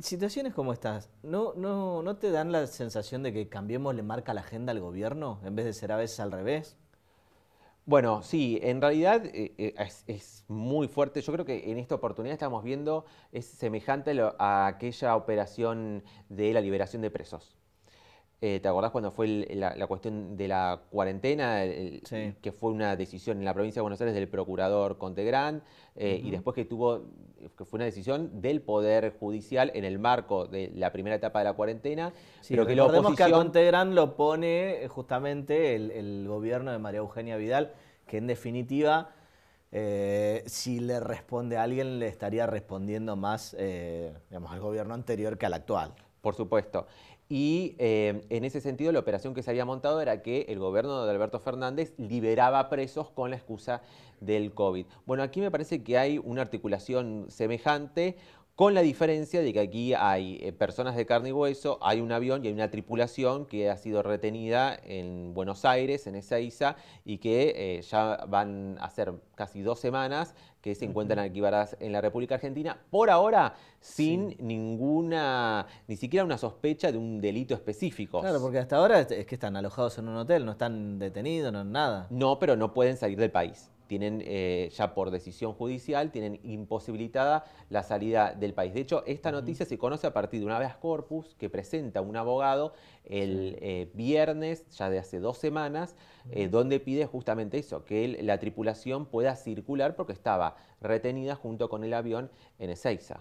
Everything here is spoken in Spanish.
situaciones como estas, ¿no, no, ¿no te dan la sensación de que cambiemos le marca la agenda al gobierno en vez de ser a veces al revés? Bueno, sí, en realidad eh, eh, es, es, muy fuerte. Yo creo que en esta oportunidad estamos viendo es semejante a aquella operación de la liberación de presos. Eh, ¿Te acordás cuando fue la, cuestión de la cuarentena? Que fue una decisión en la provincia de Buenos Aires del procurador Contegrán eh, y después que tuvo, que fue una decisión del Poder Judicial en el marco de la primera etapa de la cuarentena. pero que la oposición... que a Contegrán lo pone eh, justamente el, gobierno de María Eugenia Vidal, que en definitiva... si le responde a alguien, le estaría respondiendo más digamos, al gobierno anterior que al actual. Por supuesto. Y eh, en ese sentido la operación que se había montado era que el gobierno de Alberto Fernández liberaba presos con la excusa del COVID. Bueno, aquí me parece que hay una articulación semejante con la diferencia de que aquí hay eh, personas de carne y hueso, hay un avión y hay una tripulación que ha sido retenida en Buenos Aires, en esa isla, y que eh, ya van a ser casi dos semanas que se encuentran arquivadas en la República Argentina, por ahora sin ninguna, ni siquiera una sospecha de un delito específico. Claro, porque hasta ahora es que están alojados en un hotel, no están detenidos, no nada. No, pero no pueden salir del país tienen eh, ya por decisión judicial, tienen imposibilitada la salida del país. De hecho, esta noticia se conoce a partir de una vez corpus que presenta un abogado el eh, viernes, ya de hace dos semanas, eh, donde pide justamente eso, que la tripulación pueda circular porque estaba retenida junto con el avión en Ezeiza.